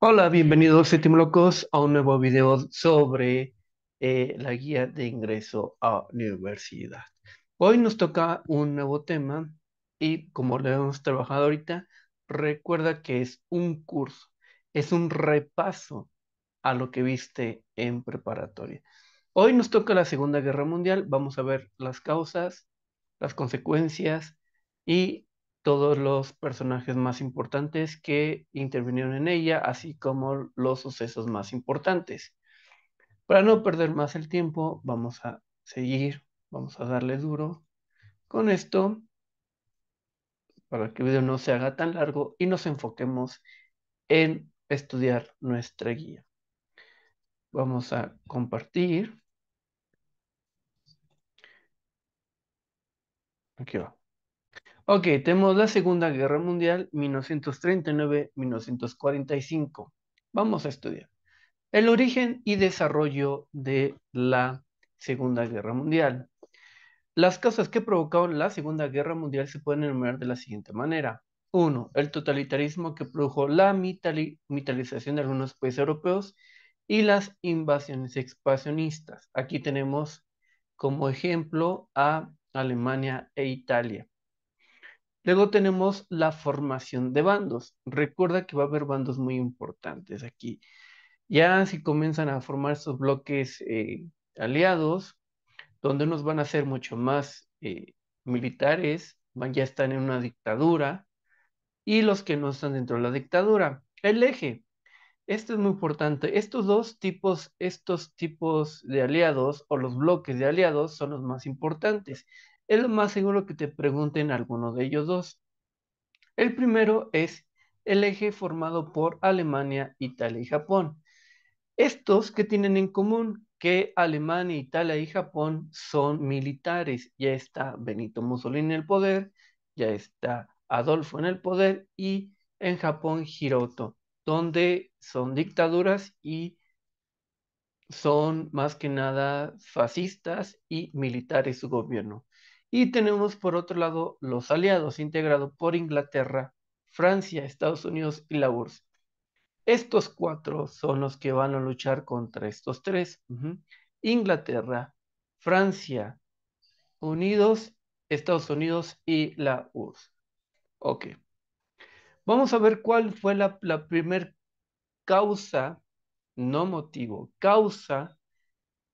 Hola, bienvenidos Locos a un nuevo video sobre eh, la guía de ingreso a universidad. Hoy nos toca un nuevo tema y como lo hemos trabajado ahorita, recuerda que es un curso, es un repaso a lo que viste en preparatoria. Hoy nos toca la Segunda Guerra Mundial, vamos a ver las causas, las consecuencias y todos los personajes más importantes que intervinieron en ella, así como los sucesos más importantes. Para no perder más el tiempo, vamos a seguir, vamos a darle duro con esto para que el video no se haga tan largo y nos enfoquemos en estudiar nuestra guía. Vamos a compartir. Aquí va. Ok, tenemos la Segunda Guerra Mundial, 1939-1945. Vamos a estudiar el origen y desarrollo de la Segunda Guerra Mundial. Las causas que provocaron la Segunda Guerra Mundial se pueden enumerar de la siguiente manera. Uno, El totalitarismo que produjo la militarización de algunos países europeos y las invasiones expansionistas. Aquí tenemos como ejemplo a Alemania e Italia. Luego tenemos la formación de bandos. Recuerda que va a haber bandos muy importantes aquí. Ya si comienzan a formar esos bloques eh, aliados, donde nos van a ser mucho más eh, militares, ya están en una dictadura, y los que no están dentro de la dictadura. El eje. Esto es muy importante. Estos dos tipos, estos tipos de aliados o los bloques de aliados son los más importantes es lo más seguro que te pregunten alguno de ellos dos. El primero es el eje formado por Alemania, Italia y Japón. Estos que tienen en común que Alemania, Italia y Japón son militares. Ya está Benito Mussolini en el poder, ya está Adolfo en el poder y en Japón Hiroto, donde son dictaduras y son más que nada fascistas y militares su gobierno. Y tenemos por otro lado los aliados, integrados por Inglaterra, Francia, Estados Unidos y la URSS. Estos cuatro son los que van a luchar contra estos tres. Inglaterra, Francia, Unidos, Estados Unidos y la URSS. Ok. Vamos a ver cuál fue la, primera primer causa, no motivo, causa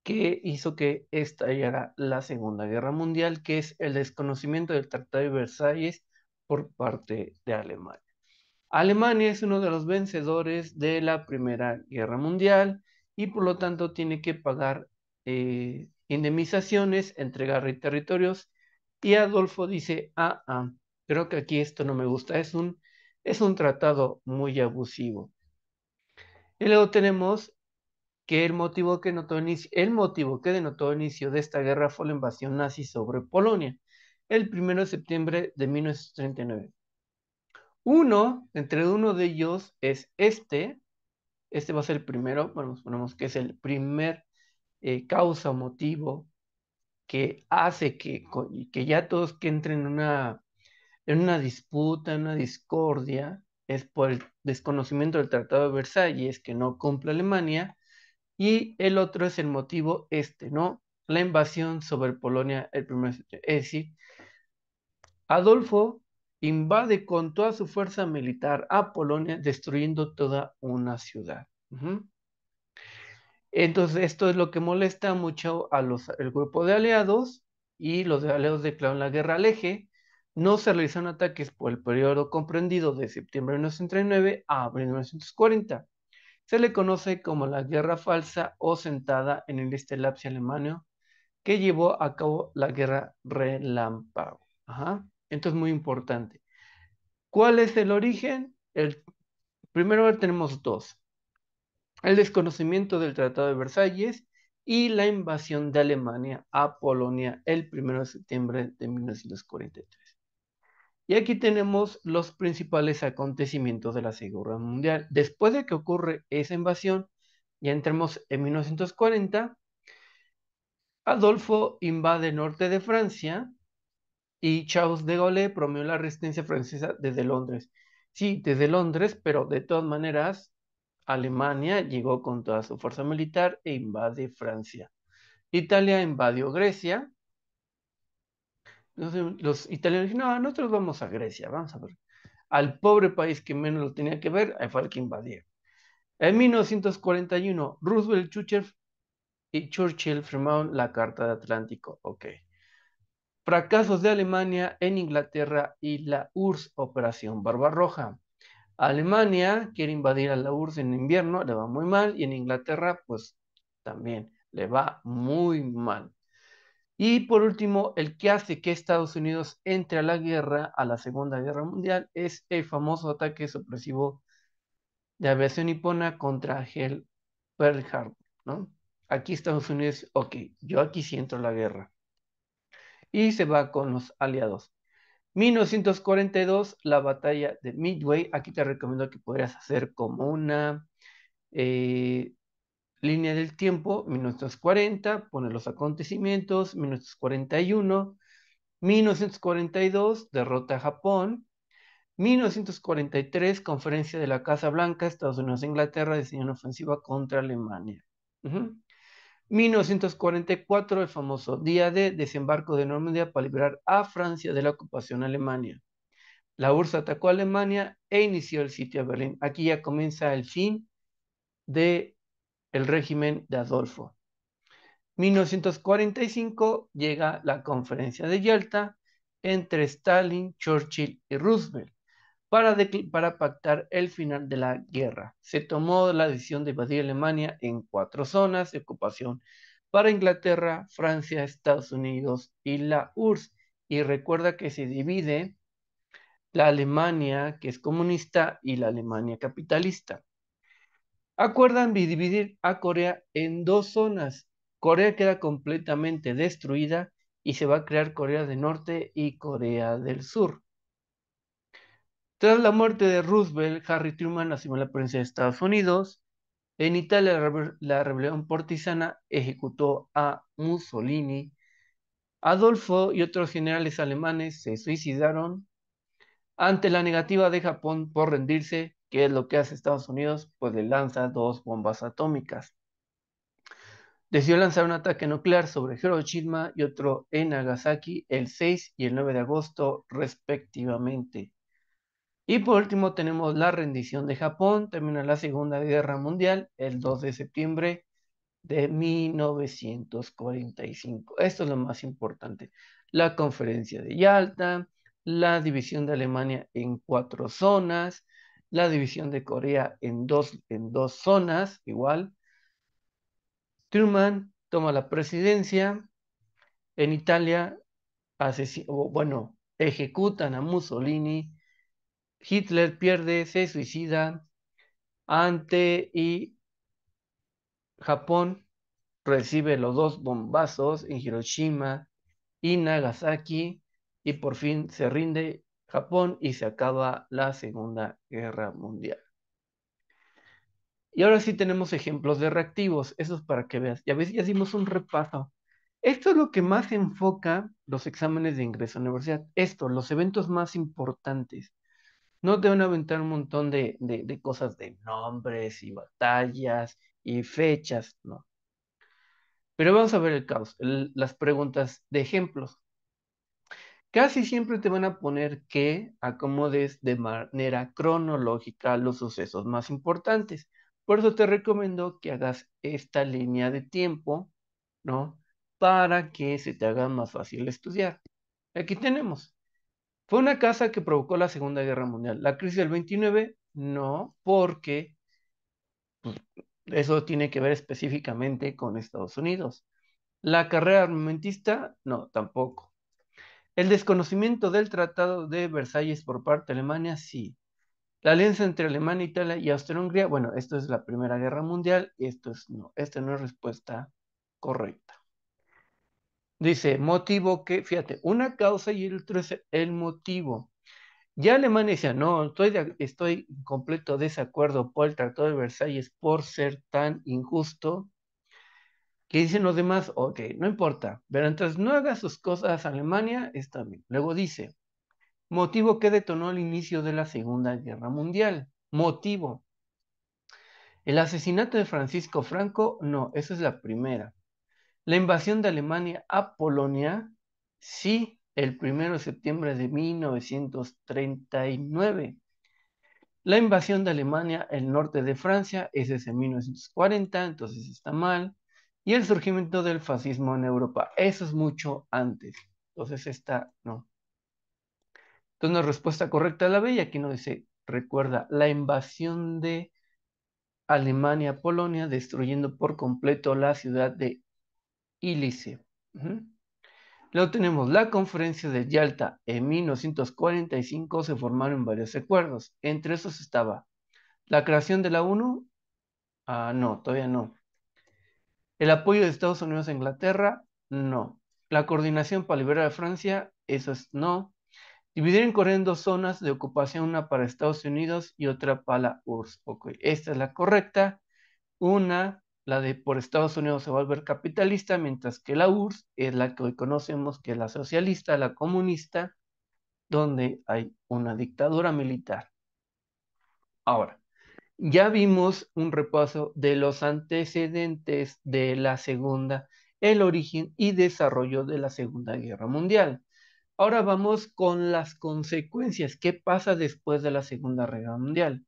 que hizo que estallara la Segunda Guerra Mundial, que es el desconocimiento del Tratado de Versalles por parte de Alemania. Alemania es uno de los vencedores de la Primera Guerra Mundial y por lo tanto tiene que pagar eh, indemnizaciones, entregar territorios y Adolfo dice, ah, ah, creo que aquí esto no me gusta, es un, es un tratado muy abusivo. Y luego tenemos que el motivo que, notó el motivo que denotó el inicio de esta guerra fue la invasión nazi sobre Polonia, el 1 de septiembre de 1939. Uno, entre uno de ellos es este, este va a ser el primero, bueno, suponemos que es el primer eh, causa o motivo que hace que, que ya todos que entren en una, en una disputa, en una discordia, es por el desconocimiento del Tratado de Versalles que no cumple Alemania, y el otro es el motivo este, ¿no? La invasión sobre Polonia el primer... Es decir, Adolfo invade con toda su fuerza militar a Polonia, destruyendo toda una ciudad. Entonces, esto es lo que molesta mucho al grupo de aliados y los aliados declaran la guerra al eje. No se realizaron ataques por el periodo comprendido de septiembre de 1939 a abril de 1940 se le conoce como la guerra falsa o sentada en el este alemán que llevó a cabo la guerra relámpago. Esto Entonces, muy importante. ¿Cuál es el origen? El, primero tenemos dos. El desconocimiento del Tratado de Versalles y la invasión de Alemania a Polonia el 1 de septiembre de 1943. Y aquí tenemos los principales acontecimientos de la Segunda Guerra Mundial. Después de que ocurre esa invasión, ya entramos en 1940, Adolfo invade el norte de Francia y Charles de Gaulle promueve la resistencia francesa desde Londres. Sí, desde Londres, pero de todas maneras, Alemania llegó con toda su fuerza militar e invade Francia. Italia invadió Grecia entonces, los italianos dijeron, no, nosotros vamos a Grecia, vamos a ver. Al pobre país que menos lo tenía que ver, ahí fue el que invadió. En 1941, Roosevelt, Churchill y Churchill firmaron la Carta de Atlántico. Ok. Fracasos de Alemania en Inglaterra y la URSS, Operación Barbarroja. Alemania quiere invadir a la URSS en invierno, le va muy mal, y en Inglaterra, pues también le va muy mal. Y por último, el que hace que Estados Unidos entre a la guerra, a la Segunda Guerra Mundial, es el famoso ataque supresivo de aviación nipona contra Hell, Pearl Harbor, ¿no? Aquí Estados Unidos, ok, yo aquí sí entro a la guerra. Y se va con los aliados. 1942, la batalla de Midway. Aquí te recomiendo que podrías hacer como una eh, línea del tiempo, 1940, pone los acontecimientos, 1941, 1942, derrota a Japón, 1943, conferencia de la Casa Blanca, Estados Unidos e Inglaterra, diseñan ofensiva contra Alemania. 1944, el famoso día de desembarco de Normandía para liberar a Francia de la ocupación alemania. La URSS atacó a Alemania e inició el sitio a Berlín. Aquí ya comienza el fin de el régimen de Adolfo. 1945 llega la conferencia de Yalta entre Stalin, Churchill y Roosevelt para, pactar el final de la guerra. Se tomó la decisión de invadir Alemania en cuatro zonas de ocupación para Inglaterra, Francia, Estados Unidos y la URSS. Y recuerda que se divide la Alemania que es comunista y la Alemania capitalista acuerdan dividir a Corea en dos zonas. Corea queda completamente destruida y se va a crear Corea del Norte y Corea del Sur. Tras la muerte de Roosevelt, Harry Truman asumió la presidencia de Estados Unidos. En Italia, la, rebelión portisana ejecutó a Mussolini. Adolfo y otros generales alemanes se suicidaron ante la negativa de Japón por rendirse, ¿Qué es lo que hace Estados Unidos? Pues le lanza dos bombas atómicas. Decidió lanzar un ataque nuclear sobre Hiroshima y otro en Nagasaki el 6 y el 9 de agosto respectivamente. Y por último tenemos la rendición de Japón, termina la Segunda Guerra Mundial el 2 de septiembre de 1945. Esto es lo más importante. La conferencia de Yalta, la división de Alemania en cuatro zonas, la división de Corea en dos, en dos zonas, igual. Truman toma la presidencia. En Italia, bueno, ejecutan a Mussolini. Hitler pierde, se suicida. Ante y Japón recibe los dos bombazos en Hiroshima y Nagasaki y por fin se rinde Japón y se acaba la Segunda Guerra Mundial. Y ahora sí tenemos ejemplos de reactivos, eso es para que veas. Ya ves, ya hicimos un repaso. Esto es lo que más enfoca los exámenes de ingreso a la universidad. Esto, los eventos más importantes. No te van a aventar un montón de, cosas de nombres y batallas y fechas, no. Pero vamos a ver el caos, las preguntas de ejemplos. Casi siempre te van a poner que acomodes de manera cronológica los sucesos más importantes. Por eso te recomiendo que hagas esta línea de tiempo, ¿no? Para que se te haga más fácil estudiar. Aquí tenemos. ¿Fue una casa que provocó la Segunda Guerra Mundial? ¿La crisis del 29? No, porque pues, eso tiene que ver específicamente con Estados Unidos. ¿La carrera armamentista? No, tampoco. El desconocimiento del Tratado de Versalles por parte de Alemania, sí. La alianza entre Alemania, Italia y Austria-Hungría, bueno, esto es la Primera Guerra Mundial y esto es no, esta no es respuesta correcta. Dice, motivo que, fíjate, una causa y el otro es el motivo. Ya Alemania decía, no, estoy, estoy en completo desacuerdo por el Tratado de Versalles por ser tan injusto ¿Qué dicen los demás, ok, no importa, pero mientras no haga sus cosas Alemania, está bien. Luego dice, motivo que detonó el inicio de la Segunda Guerra Mundial. Motivo. El asesinato de Francisco Franco, no, esa es la primera. La invasión de Alemania a Polonia, sí, el primero de septiembre de 1939. La invasión de Alemania, al norte de Francia, ese es en 1940, entonces está mal y el surgimiento del fascismo en Europa. Eso es mucho antes. Entonces esta no. Entonces una respuesta correcta a la B y aquí nos dice, recuerda, la invasión de Alemania Polonia destruyendo por completo la ciudad de ílice Luego tenemos la conferencia de Yalta. En 1945 se formaron varios acuerdos. Entre esos estaba la creación de la ONU. Ah, no, todavía no. El apoyo de Estados Unidos a Inglaterra, no. La coordinación para liberar a Francia, eso es no. Dividir en Corea en dos zonas de ocupación, una para Estados Unidos y otra para la URSS. Ok, esta es la correcta. Una, la de por Estados Unidos se va a volver capitalista, mientras que la URSS es la que hoy conocemos, que es la socialista, la comunista, donde hay una dictadura militar. Ahora, ya vimos un repaso de los antecedentes de la Segunda, el origen y desarrollo de la Segunda Guerra Mundial. Ahora vamos con las consecuencias. ¿Qué pasa después de la Segunda Guerra Mundial?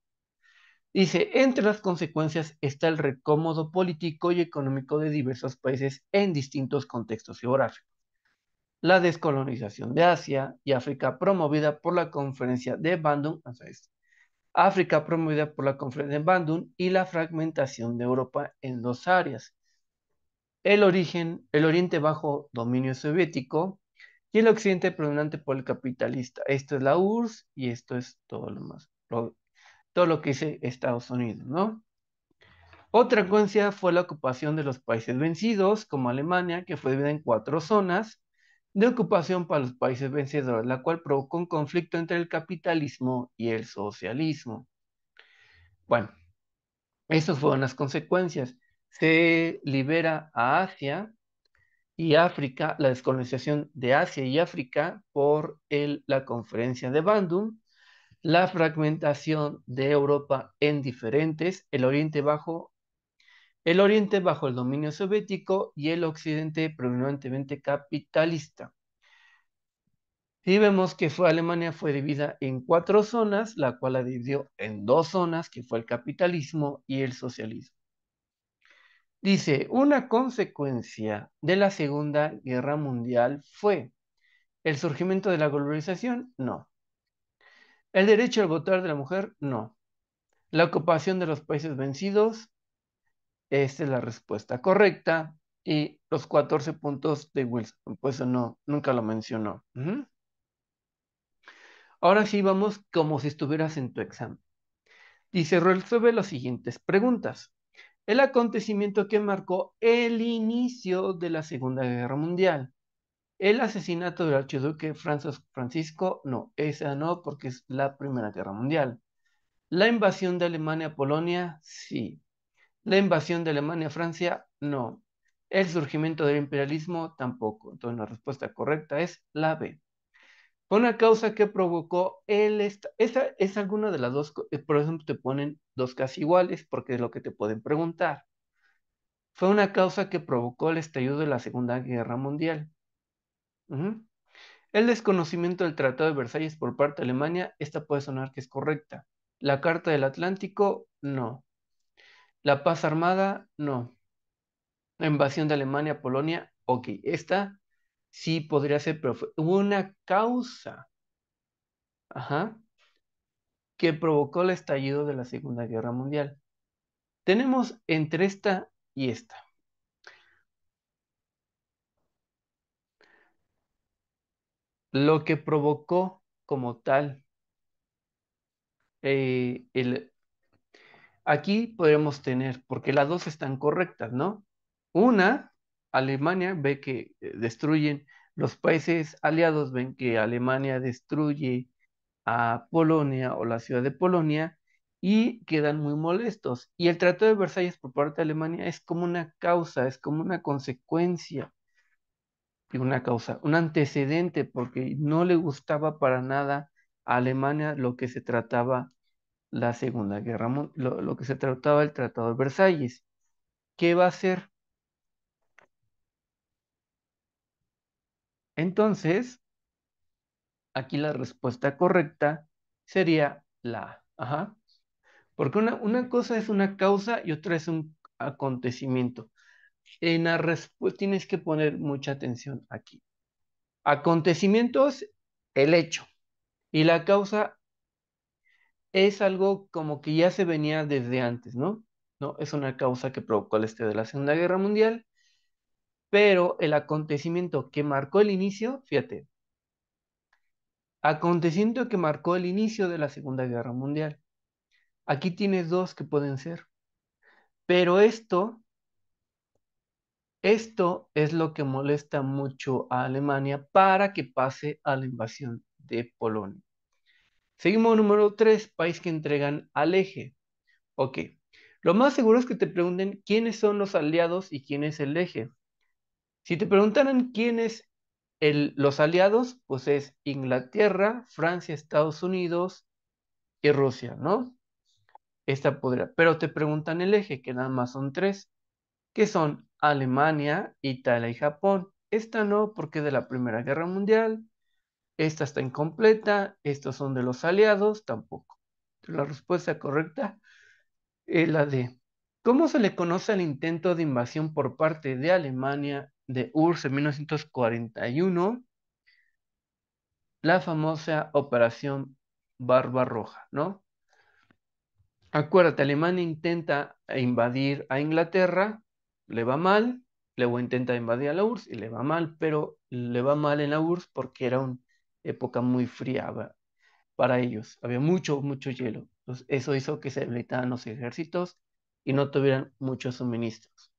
Dice, entre las consecuencias está el recómodo político y económico de diversos países en distintos contextos geográficos. La descolonización de Asia y África promovida por la conferencia de Bandung, África promovida por la conferencia de Bandung y la fragmentación de Europa en dos áreas. El origen, el Oriente bajo dominio soviético y el Occidente predominante por el capitalista. Esto es la URSS y esto es todo lo más, todo lo que dice Estados Unidos, ¿no? Otra consecuencia fue la ocupación de los países vencidos, como Alemania, que fue dividida en cuatro zonas, de ocupación para los países vencedores, la cual provocó un conflicto entre el capitalismo y el socialismo. Bueno, esas fueron las consecuencias. Se libera a Asia y África, la descolonización de Asia y África por la conferencia de Bandung, la fragmentación de Europa en diferentes, el Oriente Bajo el oriente bajo el dominio soviético y el occidente predominantemente capitalista. Y vemos que fue, Alemania fue dividida en cuatro zonas, la cual la dividió en dos zonas, que fue el capitalismo y el socialismo. Dice, una consecuencia de la Segunda Guerra Mundial fue el surgimiento de la globalización, no. El derecho al votar de la mujer, no. La ocupación de los países vencidos, esta es la respuesta correcta. Y los 14 puntos de Wilson, pues no, nunca lo mencionó. Ahora sí vamos como si estuvieras en tu examen. Dice, resuelve las siguientes preguntas. El acontecimiento que marcó el inicio de la Segunda Guerra Mundial. El asesinato del archiduque Francisco, no, esa no, porque es la Primera Guerra Mundial. La invasión de Alemania a Polonia, sí. La invasión de Alemania a Francia, no. El surgimiento del imperialismo, tampoco. Entonces la respuesta correcta es la B. Fue una causa que provocó el... Esa es alguna de las dos... Eh, por ejemplo te ponen dos casi iguales, porque es lo que te pueden preguntar. Fue una causa que provocó el estallido de la Segunda Guerra Mundial. El desconocimiento del Tratado de Versalles por parte de Alemania, esta puede sonar que es correcta. La Carta del Atlántico, no. La paz armada, no. La invasión de Alemania Polonia, ok. Esta sí podría ser, pero fue una causa. Ajá. Que provocó el estallido de la Segunda Guerra Mundial. Tenemos entre esta y esta. Lo que provocó como tal eh, el, Aquí podemos tener, porque las dos están correctas, ¿no? Una, Alemania ve que eh, destruyen, los países aliados ven que Alemania destruye a Polonia o la ciudad de Polonia y quedan muy molestos. Y el Tratado de Versalles por parte de Alemania es como una causa, es como una consecuencia y una causa, un antecedente, porque no le gustaba para nada a Alemania lo que se trataba la Segunda Guerra Mundial, lo, que se trataba el Tratado de Versalles. ¿Qué va a ser? Entonces, aquí la respuesta correcta sería la Ajá. Porque una, una cosa es una causa y otra es un acontecimiento. En la respuesta tienes que poner mucha atención aquí. Acontecimientos, el hecho. Y la causa, es algo como que ya se venía desde antes, ¿no? ¿No? Es una causa que provocó el este de la Segunda Guerra Mundial, pero el acontecimiento que marcó el inicio, fíjate, acontecimiento que marcó el inicio de la Segunda Guerra Mundial. Aquí tienes dos que pueden ser, pero esto, esto es lo que molesta mucho a Alemania para que pase a la invasión de Polonia. Seguimos número 3, país que entregan al eje. Ok, lo más seguro es que te pregunten quiénes son los aliados y quién es el eje. Si te preguntaran quiénes los aliados, pues es Inglaterra, Francia, Estados Unidos y Rusia, ¿no? Esta podría. Pero te preguntan el eje, que nada más son tres, que son Alemania, Italia y Japón. Esta no, porque es de la Primera Guerra Mundial, esta está incompleta, estos son de los aliados, tampoco. La respuesta correcta es la de ¿Cómo se le conoce al intento de invasión por parte de Alemania de URSS en 1941? La famosa Operación Barbarroja, ¿no? Acuérdate, Alemania intenta invadir a Inglaterra, le va mal, luego intenta invadir a la URSS y le va mal, pero le va mal en la URSS porque era un época muy fría para ellos. Había mucho, mucho hielo. eso hizo que se debilitaran los ejércitos y no tuvieran muchos suministros.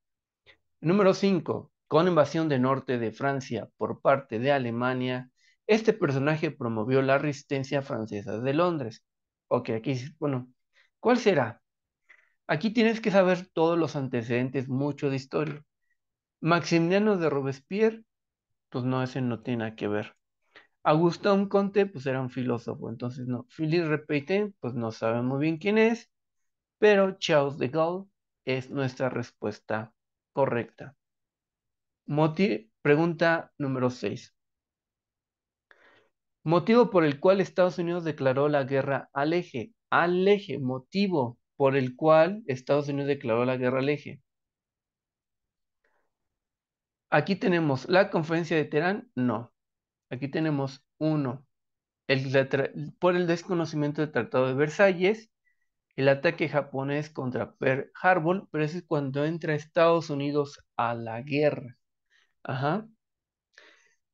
Número 5. Con invasión del norte de Francia por parte de Alemania, este personaje promovió la resistencia francesa de Londres. Ok, aquí, bueno, ¿cuál será? Aquí tienes que saber todos los antecedentes, mucho de historia. Maximiliano de Robespierre, pues no, ese no tiene nada que ver. Agustín Conte, pues era un filósofo, entonces no. Philippe Repeite, pues no sabemos bien quién es, pero Charles de Gaulle es nuestra respuesta correcta. pregunta número 6. Motivo por el cual Estados Unidos declaró la guerra al eje. Al eje, motivo por el cual Estados Unidos declaró la guerra al eje. Aquí tenemos la conferencia de Teherán, no. Aquí tenemos uno, por el desconocimiento del Tratado de Versalles, el ataque japonés contra Pearl Harbor, pero ese es cuando entra Estados Unidos a la guerra. Ajá.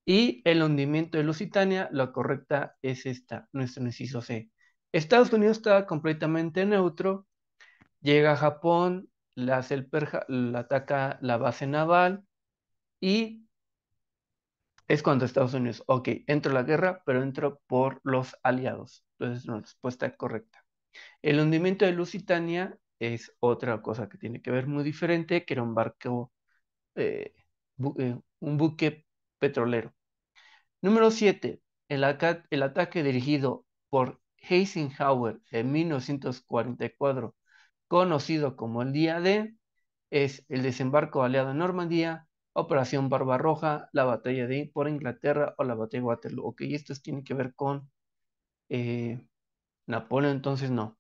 Y el hundimiento de Lusitania, la correcta es esta, nuestro inciso C. Estados Unidos está completamente neutro, llega a Japón, el, ataca la base naval y es cuando Estados Unidos. Ok, entro a la guerra, pero entro por los aliados. Entonces, una respuesta correcta. El hundimiento de Lusitania es otra cosa que tiene que ver muy diferente, que era un barco, eh, eh, un buque petrolero. Número 7. El, ataque dirigido por Eisenhower en 1944, conocido como el Día D, es el desembarco aliado en Normandía, Operación Barbarroja, la batalla de, por Inglaterra o la batalla de Waterloo. Ok, esto tiene que ver con eh, Napoleón, entonces no.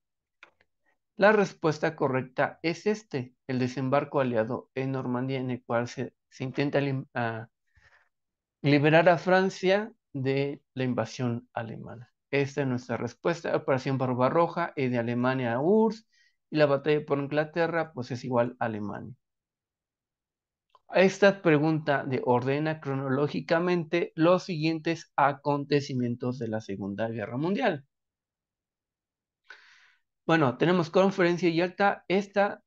La respuesta correcta es este, el desembarco aliado en Normandía en el cual se, intenta ah, liberar a Francia de la invasión alemana. Esta es nuestra respuesta. Operación Barbarroja es eh, de Alemania a URSS y la batalla por Inglaterra pues es igual a Alemania esta pregunta de ordena cronológicamente los siguientes acontecimientos de la Segunda Guerra Mundial. Bueno, tenemos conferencia y alta. Esta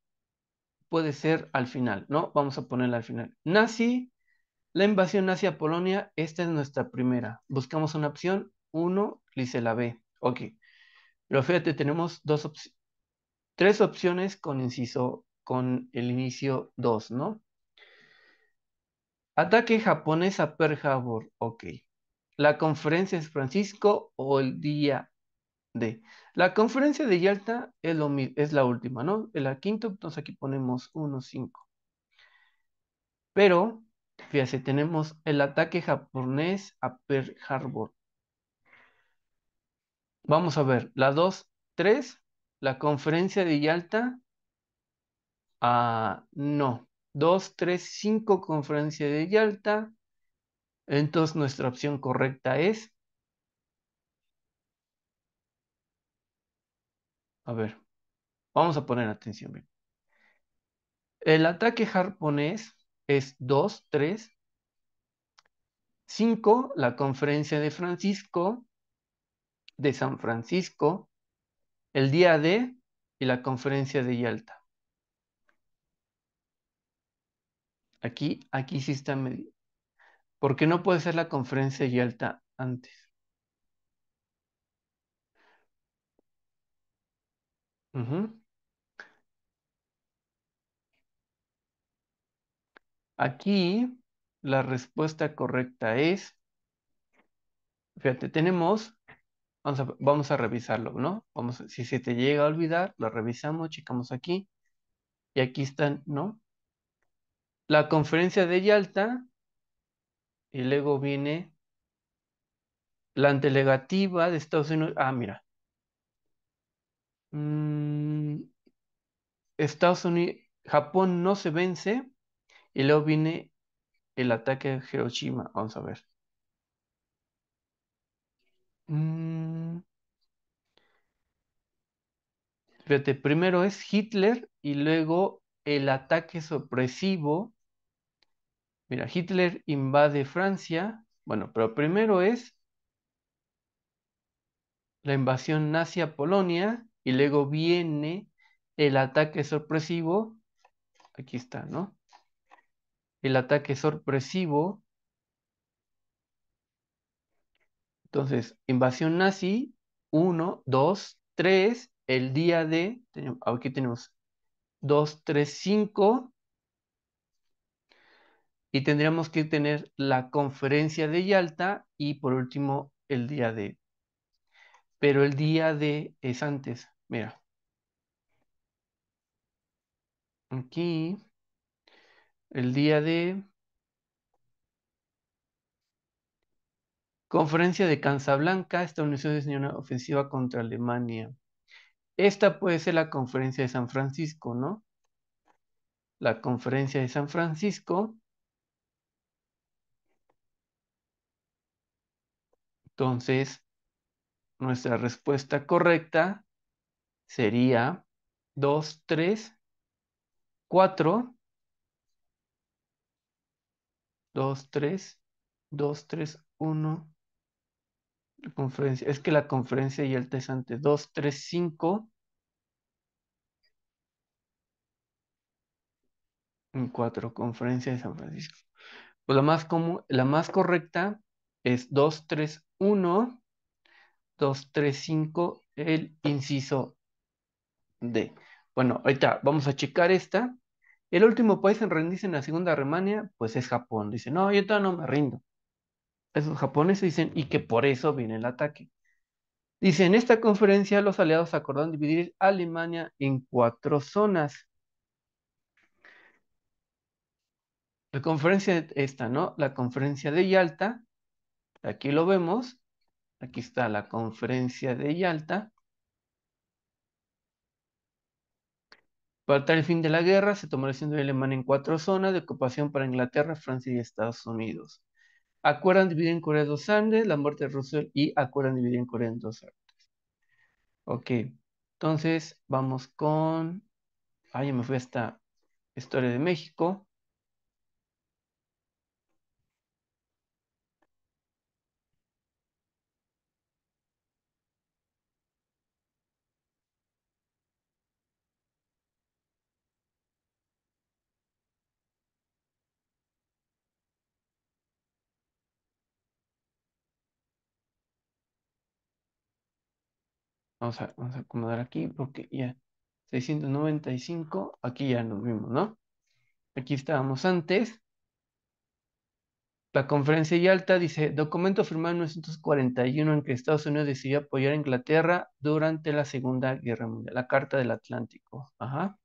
puede ser al final, ¿no? Vamos a ponerla al final. Nazi, la invasión nazi a Polonia. Esta es nuestra primera. Buscamos una opción. Uno, dice la B. Ok. Pero fíjate, tenemos dos opciones, tres opciones con inciso, con el inicio dos, ¿no? Ataque japonés a Pearl Harbor. Ok. La conferencia es Francisco o el día de. La conferencia de Yalta es, la última, ¿no? Es la quinta, entonces aquí ponemos 1-5. Pero, fíjense, tenemos el ataque japonés a Pearl Harbor. Vamos a ver, la 2, 3, la conferencia de Yalta. Ah, no. 2, 3, 5 conferencia de Yalta. Entonces nuestra opción correcta es... A ver, vamos a poner atención bien. El ataque japonés es 2, 3. 5, la conferencia de Francisco, de San Francisco, el día D y la conferencia de Yalta. Aquí, aquí sí está medio ¿Por qué no puede ser la conferencia y alta antes? Aquí la respuesta correcta es, fíjate, tenemos, vamos a, vamos a revisarlo, ¿no? Vamos, si se te llega a olvidar, lo revisamos, checamos aquí, y aquí están, ¿no? la conferencia de Yalta y luego viene la antelegativa de Estados Unidos. Ah, mira. Mm, Estados Unidos, Japón no se vence y luego viene el ataque de Hiroshima. Vamos a ver. Mm, primero es Hitler y luego el ataque sorpresivo Mira, Hitler invade Francia. Bueno, pero primero es la invasión nazi a Polonia y luego viene el ataque sorpresivo. Aquí está, ¿no? El ataque sorpresivo. Entonces, invasión nazi, 1, 2, 3, el día de, aquí tenemos 2, 3, 5, y tendríamos que tener la conferencia de Yalta y por último el día de... Pero el día de... es antes, mira. Aquí, el día de conferencia de Casablanca, Estados Unidos diseñó una ofensiva contra Alemania. Esta puede ser la conferencia de San Francisco, ¿no? La conferencia de San Francisco Entonces, nuestra respuesta correcta sería 2, 3, 4, 2, 3, 2, 3, 1. Conferencia. Es que la conferencia y el test 2, 3, 5. En conferencia de San Francisco. Pues la más, la más correcta es 231, 235, el inciso D. Bueno, ahorita vamos a checar esta. El último país en rendirse en la segunda Alemania, pues es Japón. Dice, no, yo todavía no me rindo. Esos japoneses dicen, y que por eso viene el ataque. Dice, en esta conferencia los aliados acordaron dividir Alemania en cuatro zonas. La conferencia esta, ¿no? La conferencia de Yalta, Aquí lo vemos. Aquí está la conferencia de Yalta. Para el fin de la guerra, se tomó la de Alemán en cuatro zonas de ocupación para Inglaterra, Francia y Estados Unidos. Acuerdan dividir en Corea dos Andes, la muerte de Russell y acuerdan dividir en Corea en dos Andes. Ok, entonces vamos con... Ah, me fue esta Historia de México. Vamos a, acomodar aquí porque ya 695, aquí ya nos vimos, ¿no? Aquí estábamos antes. La conferencia y alta dice, documento firmado en 1941 en que Estados Unidos decidió apoyar a Inglaterra durante la Segunda Guerra Mundial, la Carta del Atlántico. Ajá.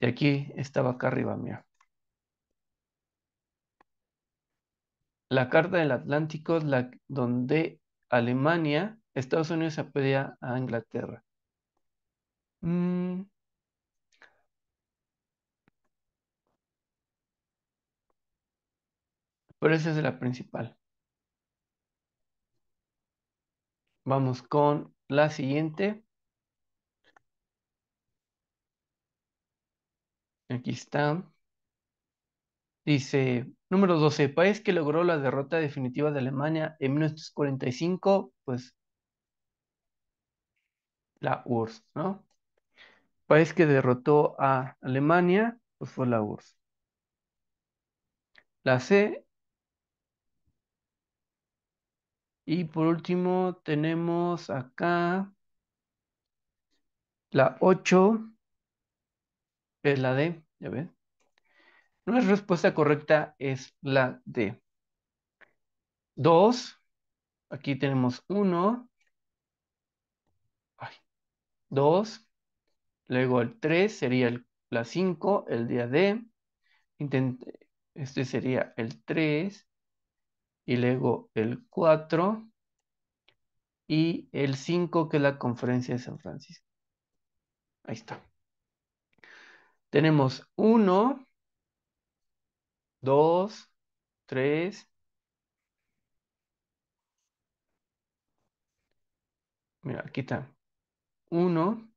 Y aquí estaba acá arriba, mira. La Carta del Atlántico es la donde Alemania Estados Unidos apoya a Inglaterra. Mm. Pero esa es la principal. Vamos con la siguiente. Aquí está. Dice, número 12, país que logró la derrota definitiva de Alemania en 1945, pues la URSS, ¿no? País que derrotó a Alemania, pues fue la URSS. La C. Y por último tenemos acá la 8, es la D, ya ven. Nuestra respuesta correcta es la D. 2, aquí tenemos 1, 2, luego el 3 sería el, la 5, el día D, este sería el 3, y luego el 4, y el 5 que es la conferencia de San Francisco. Ahí está. Tenemos 1, 2, 3, Mira, aquí está. 1.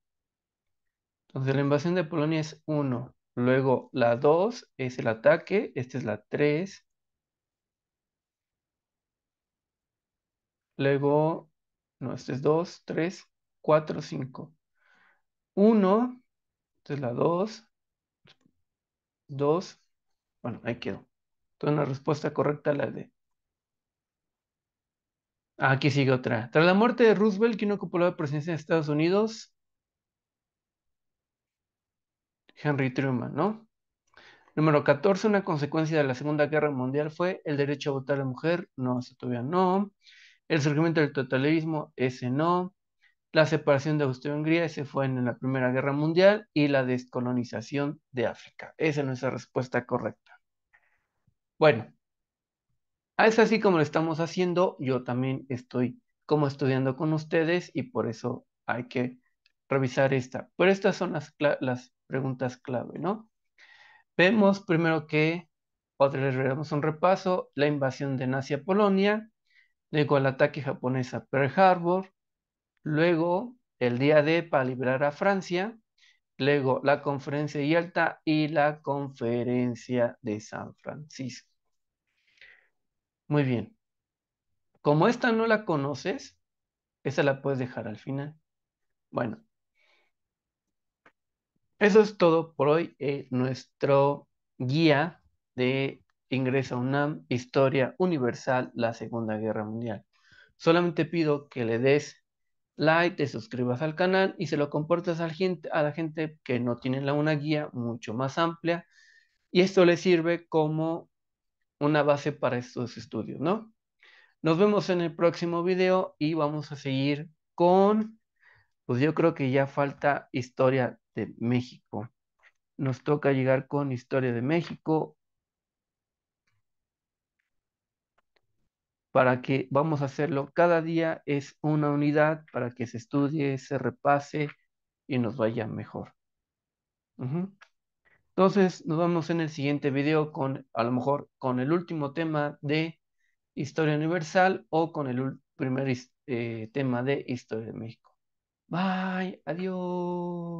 Entonces la invasión de Polonia es 1. Luego la 2 es el ataque. Esta es la 3. Luego, no, este es 2, 3, 4, 5. 1, esta es la 2, 2, bueno, ahí quedó. Entonces la respuesta correcta la de Ah, aquí sigue otra. Tras la muerte de Roosevelt, ¿quién ocupó la presidencia de Estados Unidos? Henry Truman, ¿no? Número 14, una consecuencia de la Segunda Guerra Mundial fue el derecho a votar a la mujer. No, eso todavía no. El surgimiento del totalitarismo, ese no. La separación de Austria-Hungría, ese fue en la Primera Guerra Mundial. Y la descolonización de África. Esa es la respuesta correcta. Bueno, Ah, es así como lo estamos haciendo. Yo también estoy como estudiando con ustedes y por eso hay que revisar esta. Pero estas son las, preguntas clave, ¿no? Vemos primero que, otra vez damos un repaso, la invasión de Nazi a Polonia, luego el ataque japonés a Pearl Harbor, luego el día de para liberar a Francia, luego la conferencia de Yalta y la conferencia de San Francisco. Muy bien. Como esta no la conoces, esa la puedes dejar al final. Bueno, eso es todo por hoy eh, nuestro guía de Ingreso a UNAM, Historia Universal, la Segunda Guerra Mundial. Solamente pido que le des like, te suscribas al canal y se lo comportas a la gente que no tiene una guía mucho más amplia. Y esto le sirve como una base para estos estudios, ¿no? Nos vemos en el próximo video y vamos a seguir con, pues yo creo que ya falta historia de México. Nos toca llegar con historia de México para que vamos a hacerlo cada día es una unidad para que se estudie, se repase y nos vaya mejor. Entonces nos vemos en el siguiente video con, a lo mejor, con el último tema de Historia Universal o con el primer eh, tema de Historia de México. Bye, adiós.